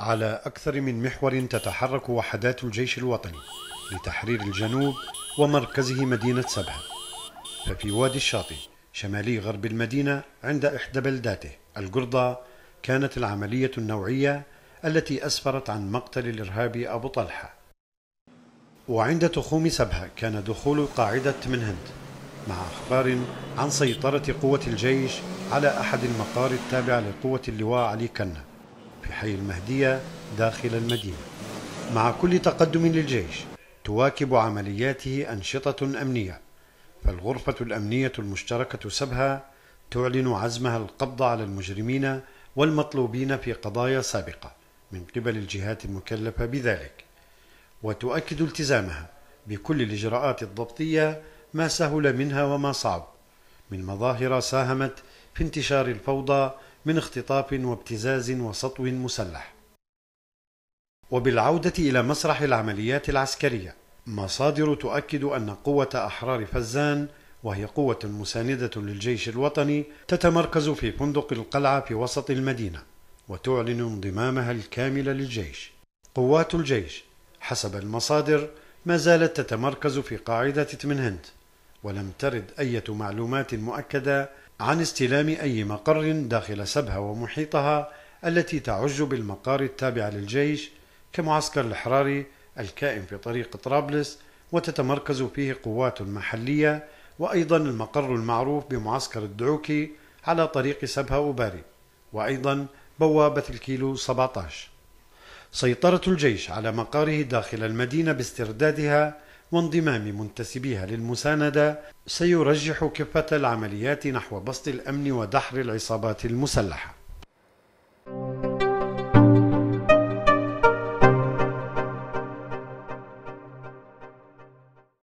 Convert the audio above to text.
على أكثر من محور تتحرك وحدات الجيش الوطني لتحرير الجنوب ومركزه مدينة سبها ففي وادي الشاطئ شمالي غرب المدينة عند إحدى بلداته القرضة كانت العملية النوعية التي أسفرت عن مقتل الإرهابي أبو طلحة وعند تخوم سبها كان دخول قاعدة من هند مع أخبار عن سيطرة قوة الجيش على أحد المقار التابع لقوة اللواء علي كنه حي المهدية داخل المدينة مع كل تقدم للجيش تواكب عملياته أنشطة أمنية فالغرفة الأمنية المشتركة سبها تعلن عزمها القبض على المجرمين والمطلوبين في قضايا سابقة من قبل الجهات المكلفة بذلك وتؤكد التزامها بكل الإجراءات الضبطية ما سهل منها وما صعب من مظاهر ساهمت في انتشار الفوضى من اختطاف وابتزاز وسطو مسلح وبالعودة إلى مسرح العمليات العسكرية مصادر تؤكد أن قوة أحرار فزان وهي قوة مساندة للجيش الوطني تتمركز في فندق القلعة في وسط المدينة وتعلن انضمامها الكامل للجيش قوات الجيش حسب المصادر ما زالت تتمركز في قاعدة تمنهند ولم ترد أية معلومات مؤكدة عن استلام أي مقر داخل سبها ومحيطها التي تعج بالمقار التابع للجيش كمعسكر الحراري الكائن في طريق طرابلس وتتمركز فيه قوات محلية وأيضا المقر المعروف بمعسكر الدعوكي على طريق سبها وباري وأيضا بوابة الكيلو 17 سيطرة الجيش على مقاره داخل المدينة باستردادها وانضمام منتسبيها للمساندة سيرجح كفة العمليات نحو بسط الأمن ودحر العصابات المسلحة